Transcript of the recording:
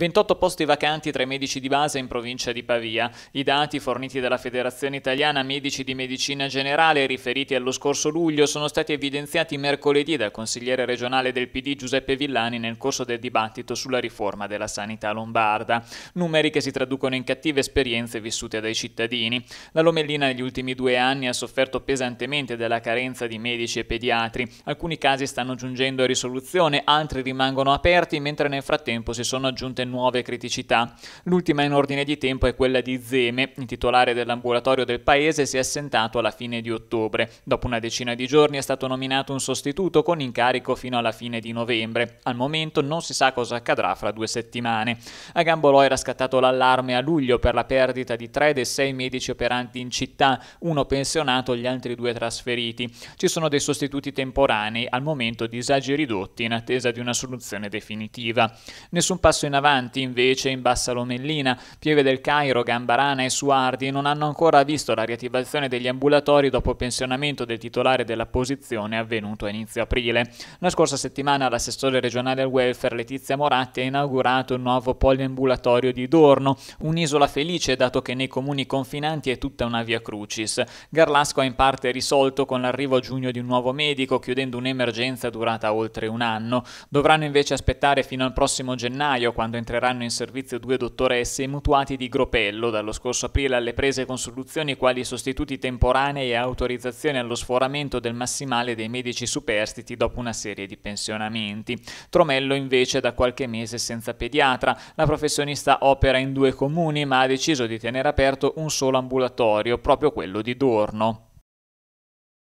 28 posti vacanti tra i medici di base in provincia di Pavia. I dati forniti dalla Federazione Italiana Medici di Medicina Generale riferiti allo scorso luglio sono stati evidenziati mercoledì dal consigliere regionale del PD Giuseppe Villani nel corso del dibattito sulla riforma della sanità lombarda. Numeri che si traducono in cattive esperienze vissute dai cittadini. La Lomellina negli ultimi due anni ha sofferto pesantemente della carenza di medici e pediatri. Alcuni casi stanno giungendo a risoluzione, altri rimangono aperti, mentre nel frattempo si sono aggiunte nuove criticità. L'ultima in ordine di tempo è quella di Zeme, il titolare dell'ambulatorio del paese si è assentato alla fine di ottobre. Dopo una decina di giorni è stato nominato un sostituto con incarico fino alla fine di novembre. Al momento non si sa cosa accadrà fra due settimane. A Gambolò era scattato l'allarme a luglio per la perdita di tre dei sei medici operanti in città, uno pensionato, e gli altri due trasferiti. Ci sono dei sostituti temporanei, al momento disagi ridotti in attesa di una soluzione definitiva. Nessun passo in avanti importanti invece in bassa Lomellina. Pieve del Cairo, Gambarana e Suardi non hanno ancora visto la riattivazione degli ambulatori dopo il pensionamento del titolare della posizione avvenuto a inizio aprile. La scorsa settimana l'assessore regionale al welfare Letizia Moratti ha inaugurato il nuovo poliambulatorio di Dorno, un'isola felice dato che nei comuni confinanti è tutta una via crucis. Garlasco ha in parte risolto con l'arrivo a giugno di un nuovo medico, chiudendo un'emergenza durata oltre un anno. Dovranno invece aspettare fino al prossimo gennaio, quando entrerà entreranno in servizio due dottoresse mutuati di Gropello dallo scorso aprile alle prese con soluzioni quali sostituti temporanei e autorizzazione allo sforamento del massimale dei medici superstiti dopo una serie di pensionamenti. Tromello invece è da qualche mese senza pediatra. La professionista opera in due comuni ma ha deciso di tenere aperto un solo ambulatorio, proprio quello di Dorno.